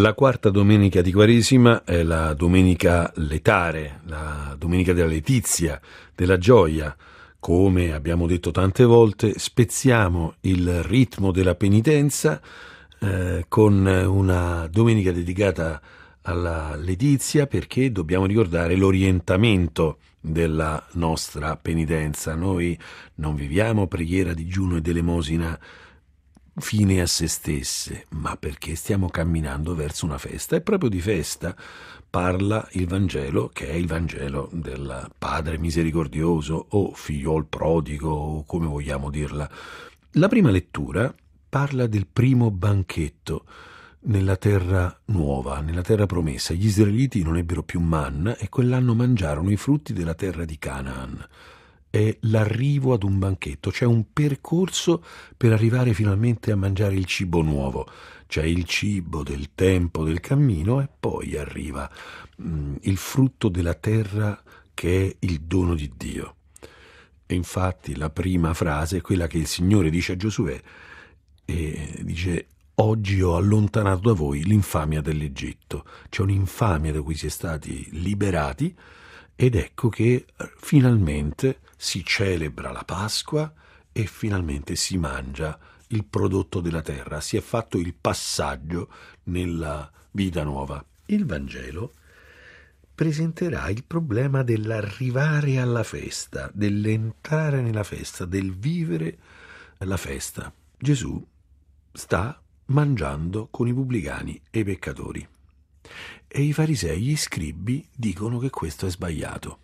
La quarta domenica di Quaresima è la domenica letare, la domenica della letizia, della gioia. Come abbiamo detto tante volte, spezziamo il ritmo della penitenza eh, con una domenica dedicata alla letizia perché dobbiamo ricordare l'orientamento della nostra penitenza. Noi non viviamo preghiera, digiuno ed elemosina fine a se stesse, ma perché stiamo camminando verso una festa. E proprio di festa parla il Vangelo, che è il Vangelo del Padre misericordioso o figliol prodigo, o come vogliamo dirla. La prima lettura parla del primo banchetto nella terra nuova, nella terra promessa. Gli israeliti non ebbero più manna e quell'anno mangiarono i frutti della terra di Canaan è l'arrivo ad un banchetto, c'è un percorso per arrivare finalmente a mangiare il cibo nuovo, c'è il cibo del tempo del cammino e poi arriva mm, il frutto della terra che è il dono di Dio. E infatti la prima frase è quella che il Signore dice a Giosuè, e dice Oggi ho allontanato da voi l'infamia dell'Egitto. C'è un'infamia da cui si è stati liberati ed ecco che eh, finalmente si celebra la Pasqua e finalmente si mangia il prodotto della terra, si è fatto il passaggio nella vita nuova. Il Vangelo presenterà il problema dell'arrivare alla festa, dell'entrare nella festa, del vivere la festa. Gesù sta mangiando con i pubblicani e i peccatori. E i farisei, gli scribi, dicono che questo è sbagliato.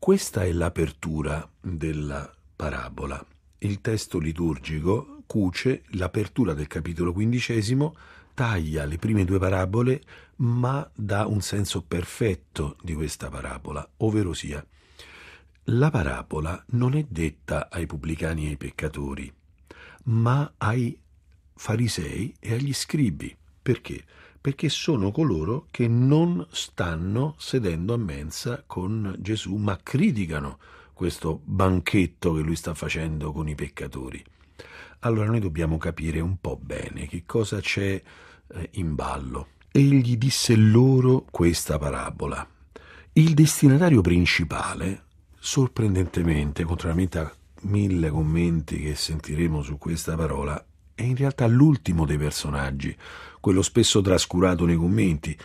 Questa è l'apertura della parabola. Il testo liturgico cuce l'apertura del capitolo quindicesimo, taglia le prime due parabole, ma dà un senso perfetto di questa parabola, ovvero sia, la parabola non è detta ai pubblicani e ai peccatori, ma ai farisei e agli scribi. Perché? perché sono coloro che non stanno sedendo a mensa con Gesù, ma criticano questo banchetto che lui sta facendo con i peccatori. Allora noi dobbiamo capire un po' bene che cosa c'è eh, in ballo. Egli disse loro questa parabola. Il destinatario principale, sorprendentemente, contrariamente a mille commenti che sentiremo su questa parola, è in realtà l'ultimo dei personaggi, quello spesso trascurato nei commenti,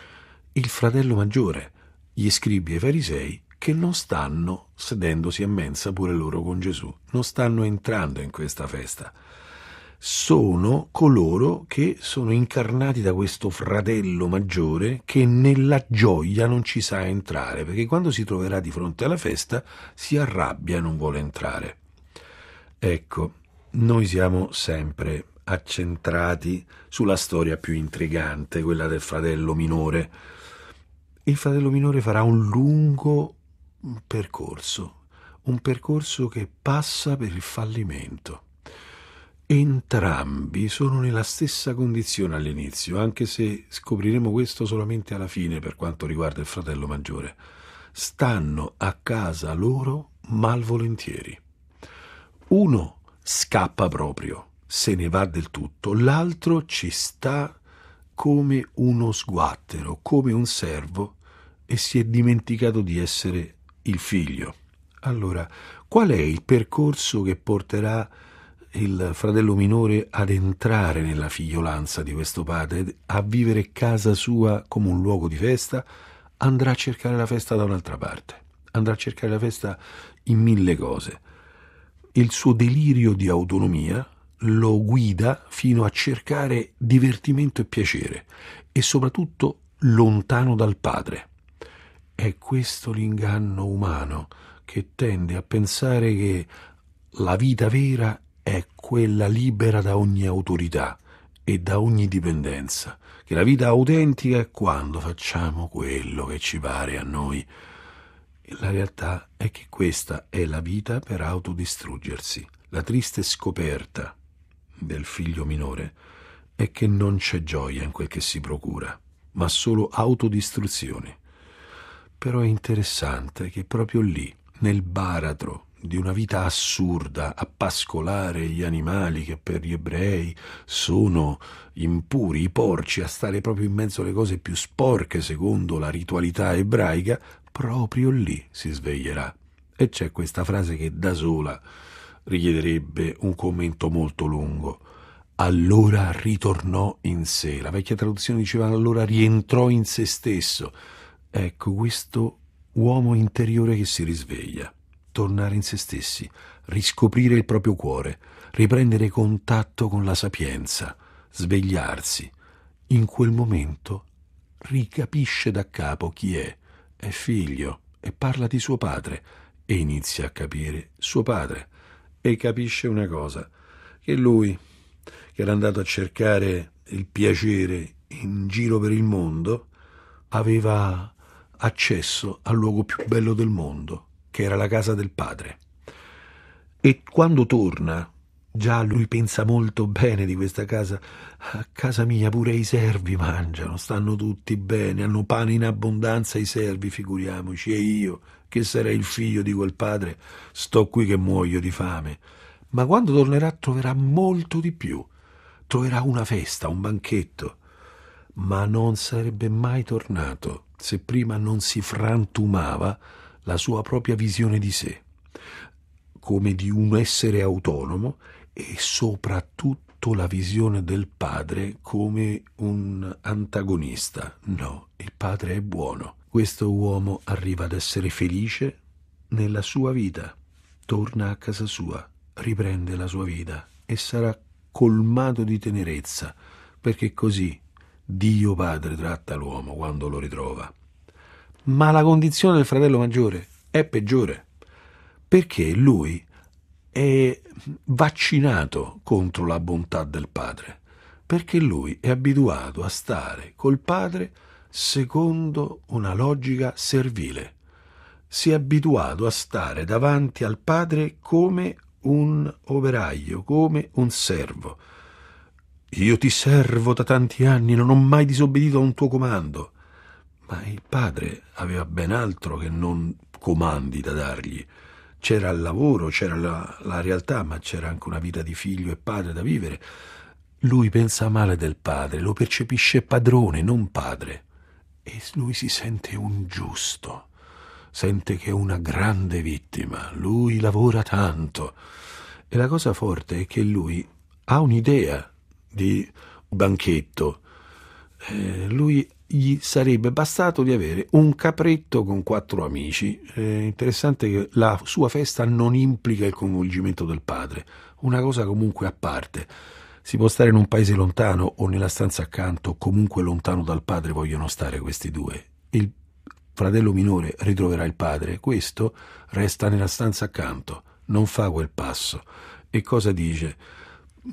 il fratello maggiore, gli scribi e i farisei che non stanno sedendosi a mensa pure loro con Gesù, non stanno entrando in questa festa. Sono coloro che sono incarnati da questo fratello maggiore che nella gioia non ci sa entrare, perché quando si troverà di fronte alla festa si arrabbia e non vuole entrare. Ecco, noi siamo sempre accentrati sulla storia più intrigante, quella del fratello minore. Il fratello minore farà un lungo percorso, un percorso che passa per il fallimento. Entrambi sono nella stessa condizione all'inizio, anche se scopriremo questo solamente alla fine per quanto riguarda il fratello maggiore. Stanno a casa loro malvolentieri. Uno scappa proprio, se ne va del tutto, l'altro ci sta come uno sguattero, come un servo e si è dimenticato di essere il figlio. Allora, qual è il percorso che porterà il fratello minore ad entrare nella figliolanza di questo padre, a vivere casa sua come un luogo di festa? Andrà a cercare la festa da un'altra parte, andrà a cercare la festa in mille cose. Il suo delirio di autonomia lo guida fino a cercare divertimento e piacere e soprattutto lontano dal padre. È questo l'inganno umano che tende a pensare che la vita vera è quella libera da ogni autorità e da ogni dipendenza, che la vita autentica è quando facciamo quello che ci pare a noi. E la realtà è che questa è la vita per autodistruggersi, la triste scoperta del figlio minore è che non c'è gioia in quel che si procura, ma solo autodistruzione. Però è interessante che proprio lì, nel baratro di una vita assurda a pascolare gli animali che per gli ebrei sono impuri, i porci, a stare proprio in mezzo alle cose più sporche secondo la ritualità ebraica, proprio lì si sveglierà. E c'è questa frase che da sola richiederebbe un commento molto lungo. Allora ritornò in sé. La vecchia traduzione diceva allora rientrò in se stesso. Ecco questo uomo interiore che si risveglia. Tornare in se stessi, riscoprire il proprio cuore, riprendere contatto con la sapienza, svegliarsi. In quel momento ricapisce da capo chi è, è figlio e parla di suo padre e inizia a capire suo padre e capisce una cosa, che lui, che era andato a cercare il piacere in giro per il mondo, aveva accesso al luogo più bello del mondo, che era la casa del padre. E quando torna Già lui pensa molto bene di questa casa. A casa mia pure i servi mangiano, stanno tutti bene, hanno pane in abbondanza i servi, figuriamoci. E io, che sarei il figlio di quel padre, sto qui che muoio di fame. Ma quando tornerà troverà molto di più. Troverà una festa, un banchetto. Ma non sarebbe mai tornato se prima non si frantumava la sua propria visione di sé, come di un essere autonomo e soprattutto la visione del padre come un antagonista. No, il padre è buono. Questo uomo arriva ad essere felice nella sua vita, torna a casa sua, riprende la sua vita e sarà colmato di tenerezza, perché così Dio Padre tratta l'uomo quando lo ritrova. Ma la condizione del fratello maggiore è peggiore, perché lui è vaccinato contro la bontà del padre, perché lui è abituato a stare col padre secondo una logica servile. Si è abituato a stare davanti al padre come un operaio, come un servo. Io ti servo da tanti anni, non ho mai disobbedito a un tuo comando. Ma il padre aveva ben altro che non comandi da dargli c'era il lavoro, c'era la, la realtà, ma c'era anche una vita di figlio e padre da vivere. Lui pensa male del padre, lo percepisce padrone, non padre. E lui si sente un giusto, sente che è una grande vittima, lui lavora tanto. E la cosa forte è che lui ha un'idea di banchetto, eh, lui gli sarebbe bastato di avere un capretto con quattro amici. È interessante che la sua festa non implica il coinvolgimento del padre, una cosa comunque a parte. Si può stare in un paese lontano o nella stanza accanto, comunque lontano dal padre vogliono stare questi due. Il fratello minore ritroverà il padre, questo resta nella stanza accanto, non fa quel passo. E cosa dice?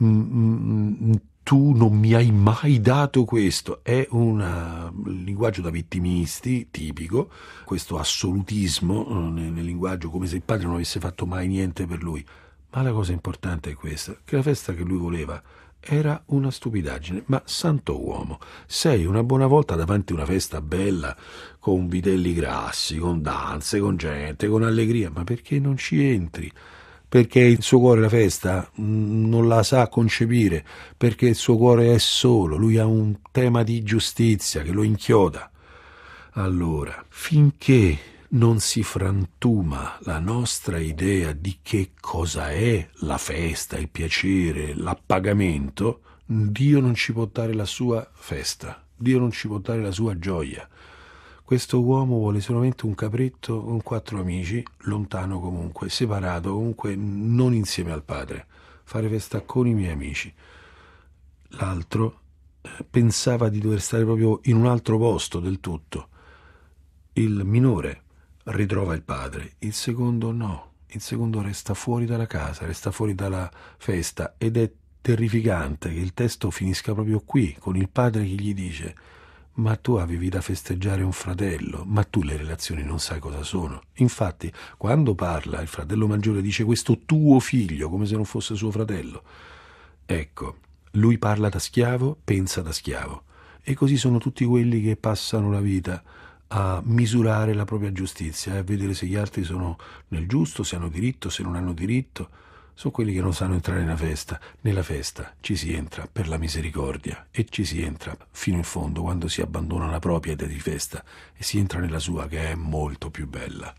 Mm, mm, mm, tu non mi hai mai dato questo. È un eh, linguaggio da vittimisti tipico, questo assolutismo eh, nel, nel linguaggio, come se il padre non avesse fatto mai niente per lui. Ma la cosa importante è questa, che la festa che lui voleva era una stupidaggine, ma santo uomo, sei una buona volta davanti a una festa bella, con vitelli grassi, con danze, con gente, con allegria, ma perché non ci entri? perché il suo cuore la festa mm, non la sa concepire, perché il suo cuore è solo, lui ha un tema di giustizia che lo inchioda. Allora, finché non si frantuma la nostra idea di che cosa è la festa, il piacere, l'appagamento, Dio non ci può dare la sua festa, Dio non ci può dare la sua gioia. Questo uomo vuole solamente un capretto con quattro amici, lontano comunque, separato comunque, non insieme al padre. Fare festa con i miei amici. L'altro eh, pensava di dover stare proprio in un altro posto del tutto. Il minore ritrova il padre, il secondo no, il secondo resta fuori dalla casa, resta fuori dalla festa ed è terrificante che il testo finisca proprio qui, con il padre che gli dice ma tu avevi da festeggiare un fratello, ma tu le relazioni non sai cosa sono. Infatti, quando parla, il fratello maggiore dice questo tuo figlio, come se non fosse suo fratello. Ecco, lui parla da schiavo, pensa da schiavo. E così sono tutti quelli che passano la vita a misurare la propria giustizia e a vedere se gli altri sono nel giusto, se hanno diritto, se non hanno diritto. Sono quelli che non sanno entrare nella festa. Nella festa ci si entra per la misericordia e ci si entra fino in fondo quando si abbandona la propria idea di festa e si entra nella sua che è molto più bella.